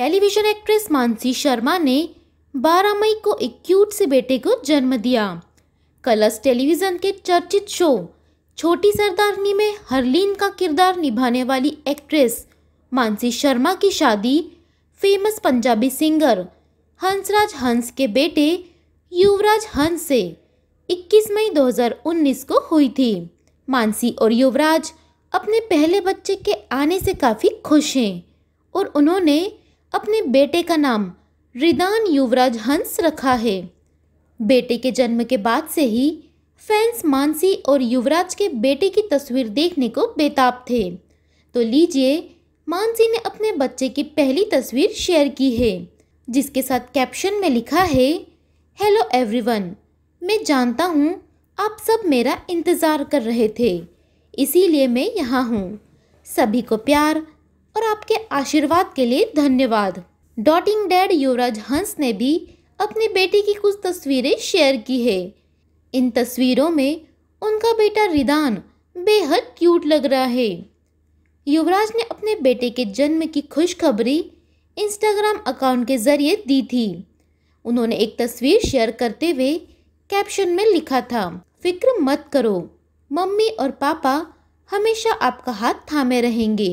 television actress Mansi Sharma ने 12 मई को एक क्यूट से बेटे को जन्म दिया कलर्स टेलीविज़न के चर्चित शो छोटी सरदारनी में हरलीन का किरदार निभाने वाली एक्ट्रेस मानसी शर्मा की शादी फेमस पंजाबी सिंगर हंसराज हंस के बेटे युवराज हंस से 21 मई 2019 को हुई थी मानसी और युवराज अपने पहले बच्चे के आने से काफ़ी खुश हैं और उन्होंने अपने बेटे का नाम रिदान युवराज हंस रखा है बेटे के जन्म के बाद से ही फैंस मानसी और युवराज के बेटे की तस्वीर देखने को बेताब थे तो लीजिए मानसी ने अपने बच्चे की पहली तस्वीर शेयर की है जिसके साथ कैप्शन में लिखा है हेलो एवरीवन मैं जानता हूँ आप सब मेरा इंतज़ार कर रहे थे इसीलिए मैं यहाँ हूँ सभी को प्यार और आपके आशीर्वाद के लिए धन्यवाद डॉटिंग डैड युवराज हंस ने भी अपनी बेटी की कुछ तस्वीरें शेयर की है इन तस्वीरों में उनका बेटा रिदान बेहद क्यूट लग रहा है युवराज ने अपने बेटे के जन्म की खुशखबरी इंस्टाग्राम अकाउंट के जरिए दी थी उन्होंने एक तस्वीर शेयर करते हुए कैप्शन में लिखा था फिक्र मत करो मम्मी और पापा हमेशा आपका हाथ थामे रहेंगे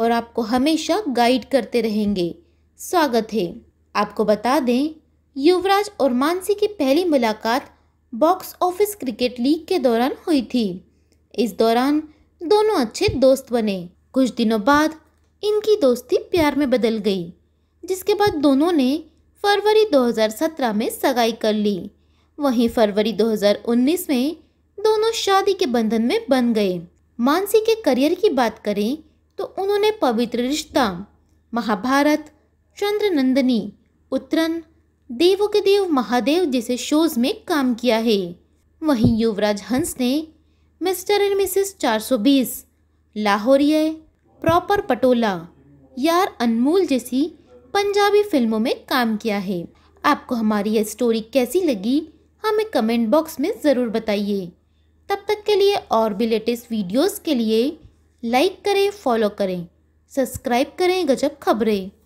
और आपको हमेशा गाइड करते रहेंगे स्वागत है आपको बता दें युवराज और मानसी की पहली मुलाकात बॉक्स ऑफिस क्रिकेट लीग के दौरान हुई थी इस दौरान दोनों अच्छे दोस्त बने कुछ दिनों बाद इनकी दोस्ती प्यार में बदल गई जिसके बाद दोनों ने फरवरी 2017 में सगाई कर ली वहीं फरवरी 2019 में दोनों शादी के बंधन में बन गए मानसी के करियर की बात करें तो उन्होंने पवित्र रिश्ता महाभारत चंद्रनंदनी उत्तरन देवों के देव महादेव जैसे शोज में काम किया है वहीं युवराज हंस ने mister and missus 420, Lahoriye proper Patola यार अनमोल जैसी पंजाबी फिल्मों में काम किया है आपको हमारी यह स्टोरी कैसी लगी हमें कमेंट बॉक्स में ज़रूर बताइए तब तक के लिए और भी लेटेस्ट वीडियोस के लिए लाइक करें फॉलो करें सब्सक्राइब करें गजब खबरें